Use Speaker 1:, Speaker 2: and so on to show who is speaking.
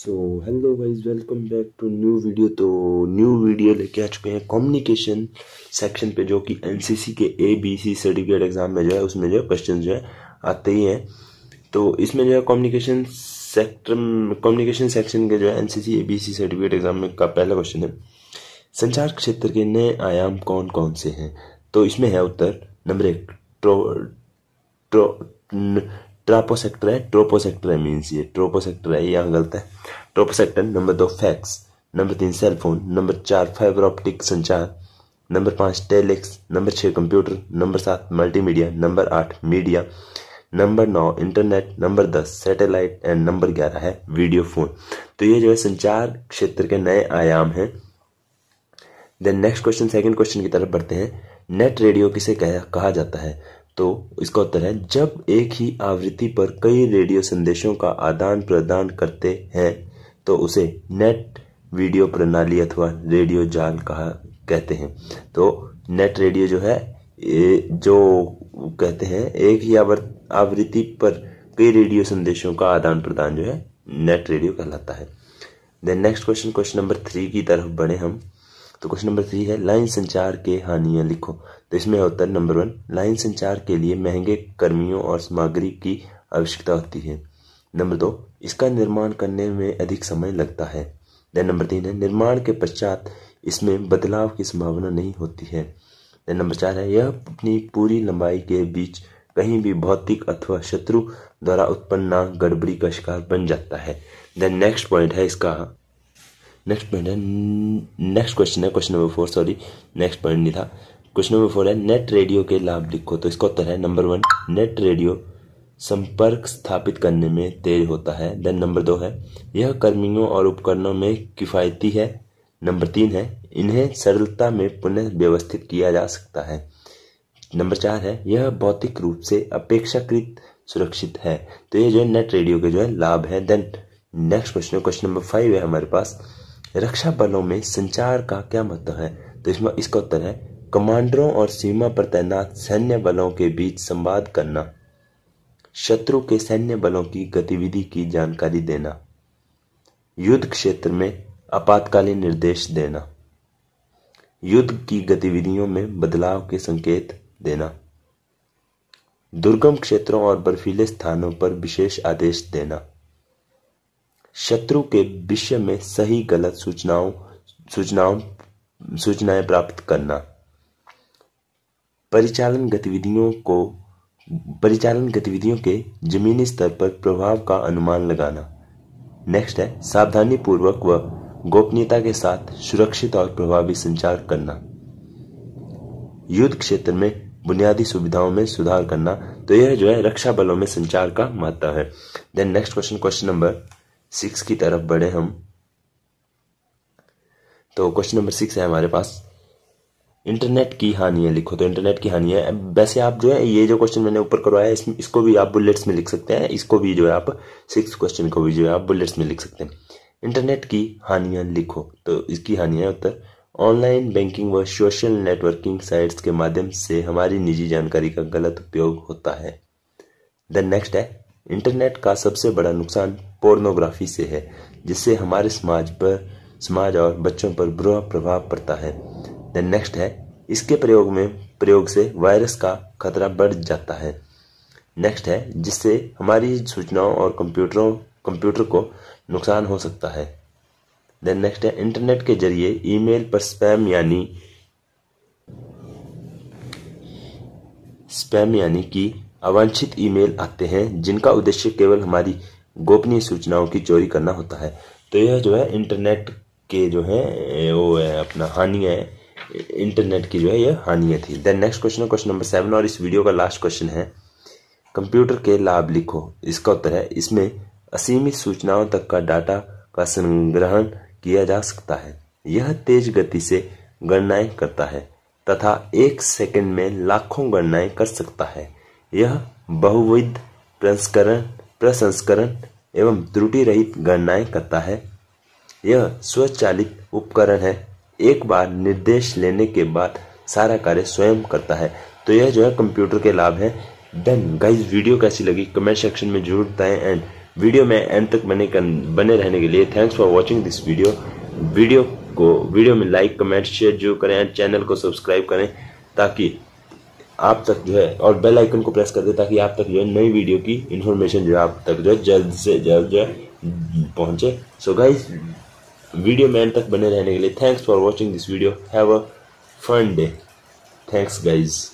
Speaker 1: so hello guys welcome back to new video तो new video लेके आ चुके हैं कम्युनिकेशन सेक्शन पे जो कि एनसीसी के A B C certificate exam में जो है उसमें जो है क्वेश्चन जो है आते ही हैं तो इसमें जो है कम्युनिकेशन सेक्टर कम्युनिकेशन सेक्शन के जो है NCC A B C certificate exam में का पहला क्वेश्चन है संचार क्षेत्र के नए आयाम कौन कौन से हैं तो इसमें है उत्तर नंबर एक ट्रो, ट्रो, ट्रापोसेक्टर है ट्रोपोसेक्टर है मीन्स ये ट्रोपोसेक्टर है यहाँ गलत है ट्रोपोसेक्टर नंबर दो फैक्स नंबर तीन सेलफोन नंबर चार फाइबर ऑप्टिक संचार नंबर पाँच टेलेक्स नंबर छः कंप्यूटर नंबर सात मल्टीमीडिया नंबर आठ मीडिया नंबर नौ इंटरनेट नंबर दस सैटेलाइट एंड नंबर ग्यारह है वीडियो फोन तो ये जो है संचार क्षेत्र के नए आयाम हैं then next question second question की तरफ बढ़ते हैं नेट रेडियो किसे कह, कहा जाता है तो इसका उत्तर है जब एक ही आवृत्ति पर कई रेडियो संदेशों का आदान प्रदान करते हैं तो उसे नेट वीडियो प्रणाली अथवा रेडियो जाल कहा कहते हैं तो नेट रेडियो जो है जो कहते हैं एक ही आवृत्ति पर कई रेडियो संदेशों का आदान प्रदान जो है नेट रेडियो कहलाता है then next question question number three की तरफ बढ़े हम तो क्वेश्चन नंबर थ्री है लाइन संचार के हानियां लिखो तो इसमें होता है नंबर वन लाइन संचार के लिए महंगे कर्मियों और सामग्री की आवश्यकता होती है नंबर दो इसका निर्माण करने में अधिक समय लगता है देन नंबर तीन है निर्माण के पश्चात इसमें बदलाव की संभावना नहीं होती है देन नंबर चार है यह अपनी पूरी लंबाई के बीच कहीं भी भौतिक अथवा शत्रु द्वारा उत्पन्न गड़बड़ी का शिकार बन जाता है देन नेक्स्ट पॉइंट है इसका नेक्स्ट पॉइंट है नेक्स्ट क्वेश्चन है question number four sorry next point नहीं था क्वेश्चन नंबर फोर है नेट रेडियो के लाभ लिखो तो इसका उत्तर है नंबर वन नेट रेडियो संपर्क स्थापित करने में तेज होता है देन नंबर दो है यह कर्मियों और उपकरणों में किफ़ायती है नंबर तीन है इन्हें सरलता में पुनः व्यवस्थित किया जा सकता है नंबर चार है यह भौतिक रूप से अपेक्षाकृत सुरक्षित है तो ये जो है नेट रेडियो के जो है लाभ है then next question question number five है हमारे पास रक्षा बलों में संचार का क्या महत्व है तो इसमें इसका उत्तर है कमांडरों और सीमा पर तैनात सैन्य बलों के बीच संवाद करना शत्रु के सैन्य बलों की गतिविधि की जानकारी देना युद्ध क्षेत्र में आपातकालीन निर्देश देना युद्ध की गतिविधियों में बदलाव के संकेत देना दुर्गम क्षेत्रों और बर्फीले स्थानों पर विशेष आदेश देना शत्रु के विषय में सही गलत सूचनाओं सूचनाओं सूचनाएं प्राप्त करना परिचालन गतिविधियों को परिचालन गतिविधियों के जमीनी स्तर पर प्रभाव का अनुमान लगाना नेक्स्ट है सावधानी पूर्वक व गोपनीयता के साथ सुरक्षित और प्रभावी संचार करना युद्ध क्षेत्र में बुनियादी सुविधाओं में सुधार करना तो यह जो है रक्षा बलों में संचार का महत्व है then next question question number six की तरफ बढ़े हम तो क्वेश्चन नंबर सिक्स है हमारे पास इंटरनेट की हानियां लिखो तो इंटरनेट की हानियां वैसे आप जो है ये जो क्वेश्चन मैंने ऊपर करवाया इसमें इसको भी आप बुलेट्स में लिख सकते हैं इसको भी जो है आप सिक्स क्वेश्चन को भी जो है आप बुलेट्स में लिख सकते हैं इंटरनेट की हानियां लिखो तो इसकी है उत्तर ऑनलाइन बैंकिंग व सोशल नेटवर्किंग साइट्स के माध्यम से हमारी निजी जानकारी का गलत उपयोग होता है देन नेक्स्ट है इंटरनेट का सबसे बड़ा नुकसान पोर्नोग्राफी से है जिससे हमारे समाज पर समाज और बच्चों पर बुरा प्रभाव पड़ता है देन नेक्स्ट है इसके प्रयोग में प्रयोग से वायरस का खतरा बढ़ जाता है नेक्स्ट है जिससे हमारी सूचनाओं और कंप्यूटरों कंप्यूटर को नुकसान हो सकता है देन नेक्स्ट है इंटरनेट के जरिए ईमेल पर स्पैम यानी स्पैम यानी कि अवांछित ईमेल आते हैं जिनका उद्देश्य केवल हमारी गोपनीय सूचनाओं की चोरी करना होता है तो यह जो है इंटरनेट के जो है वो है अपना हानि है इंटरनेट की जो है यह हानियाँ थी then next question question number seven और इस वीडियो का लास्ट क्वेश्चन है कंप्यूटर के लाभ लिखो इसका उत्तर है इसमें असीमित सूचनाओं तक का डाटा का संग्रहण किया जा सकता है यह तेज गति से गणनाएं करता है तथा एक सेकंड में लाखों गणनाएं कर सकता है यह बहुविध प्रसंस्करण प्रसंस्करण एवं त्रुटि रहित गणनाएं करता है यह स्वचालित उपकरण है एक बार निर्देश लेने के बाद सारा कार्य स्वयं करता है तो यह जो है कंप्यूटर के लाभ है देन गाइज वीडियो कैसी लगी कमेंट सेक्शन में जरूर बताएं एंड वीडियो में एंड तक बने कर, बने रहने के लिए thanks for watching this video video को वीडियो में लाइक कमेंट शेयर जो करें चैनल को सब्सक्राइब करें ताकि आप तक जो है और बेल आइकन को प्रेस कर दे ताकि आप तक जो है नई वीडियो की इन्फॉर्मेशन जो है आप तक जो है जल्द से जल्द जो है पहुँचे सो गाइज वीडियो मैन तक बने रहने के लिए thanks for watching this video have a fun day thanks guys